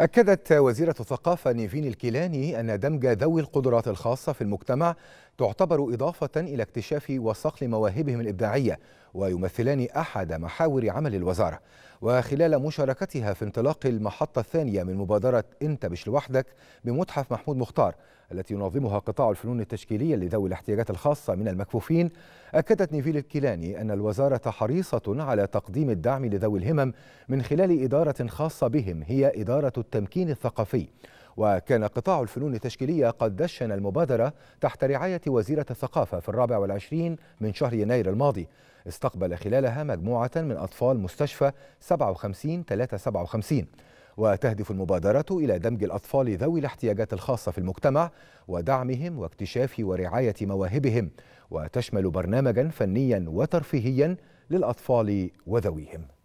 أكدت وزيرة الثقافة نيفين الكيلاني أن دمج ذوي القدرات الخاصة في المجتمع تعتبر إضافة إلى اكتشاف وصقل مواهبهم الإبداعية ويمثلان أحد محاور عمل الوزارة وخلال مشاركتها في انطلاق المحطة الثانية من مبادرة أنت مش لوحدك بمتحف محمود مختار التي ينظمها قطاع الفنون التشكيلية لذوي الاحتياجات الخاصة من المكفوفين أكدت نيفيل الكيلاني أن الوزارة حريصة على تقديم الدعم لذوي الهمم من خلال إدارة خاصة بهم هي إدارة التمكين الثقافي وكان قطاع الفنون التشكيلية قد دشن المبادرة تحت رعاية وزيرة الثقافة في الرابع والعشرين من شهر يناير الماضي استقبل خلالها مجموعة من أطفال مستشفى 57 357 وتهدف المبادرة إلى دمج الأطفال ذوي الاحتياجات الخاصة في المجتمع ودعمهم واكتشاف ورعاية مواهبهم وتشمل برنامجا فنيا وترفيهيا للأطفال وذويهم